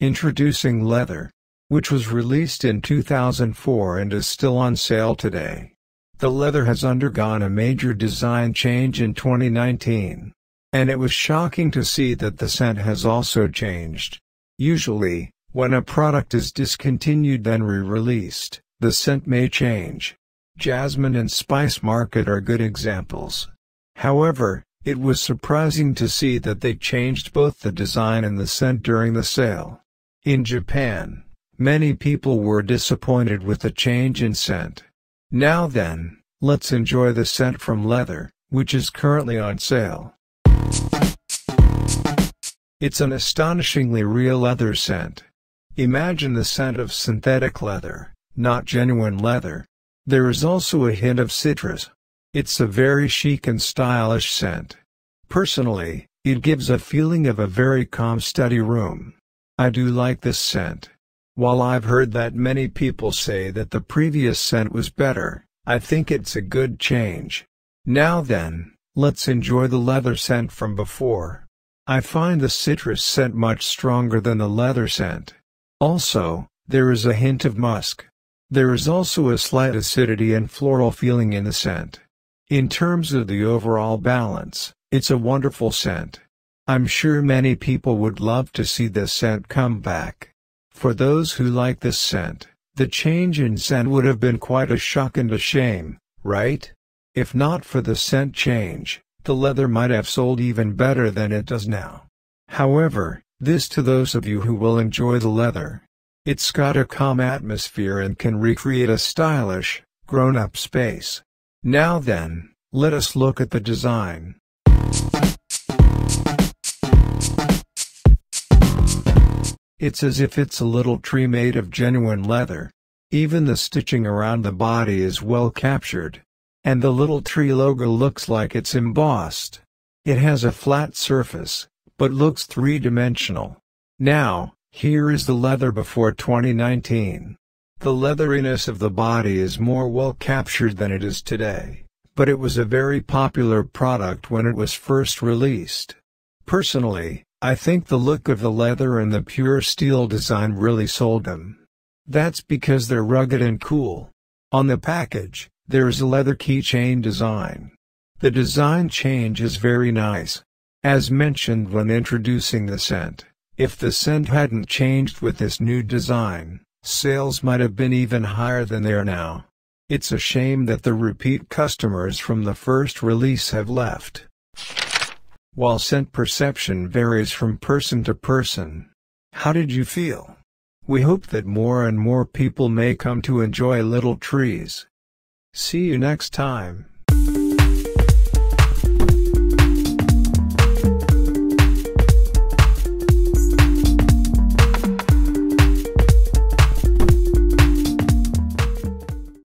Introducing Leather, which was released in 2004 and is still on sale today. The leather has undergone a major design change in 2019, and it was shocking to see that the scent has also changed. Usually, when a product is discontinued then re-released, the scent may change. Jasmine and Spice Market are good examples. However, it was surprising to see that they changed both the design and the scent during the sale. In Japan, many people were disappointed with the change in scent. Now then, let's enjoy the scent from leather, which is currently on sale. It's an astonishingly real leather scent. Imagine the scent of synthetic leather, not genuine leather. There is also a hint of citrus. It's a very chic and stylish scent. Personally, it gives a feeling of a very calm study room. I do like this scent. While I've heard that many people say that the previous scent was better, I think it's a good change. Now then, let's enjoy the leather scent from before. I find the citrus scent much stronger than the leather scent. Also, there is a hint of musk. There is also a slight acidity and floral feeling in the scent. In terms of the overall balance, it's a wonderful scent. I'm sure many people would love to see this scent come back. For those who like this scent, the change in scent would have been quite a shock and a shame, right? If not for the scent change, the leather might have sold even better than it does now. However, this to those of you who will enjoy the leather. It's got a calm atmosphere and can recreate a stylish, grown-up space. Now then, let us look at the design. It's as if it's a little tree made of genuine leather. Even the stitching around the body is well captured. And the little tree logo looks like it's embossed. It has a flat surface, but looks three-dimensional. Now, here is the leather before 2019. The leatheriness of the body is more well captured than it is today, but it was a very popular product when it was first released. Personally, I think the look of the leather and the pure steel design really sold them. That's because they're rugged and cool. On the package, there is a leather keychain design. The design change is very nice. As mentioned when introducing the scent, if the scent hadn't changed with this new design, sales might have been even higher than they are now. It's a shame that the repeat customers from the first release have left. While scent perception varies from person to person, how did you feel? We hope that more and more people may come to enjoy little trees. See you next time.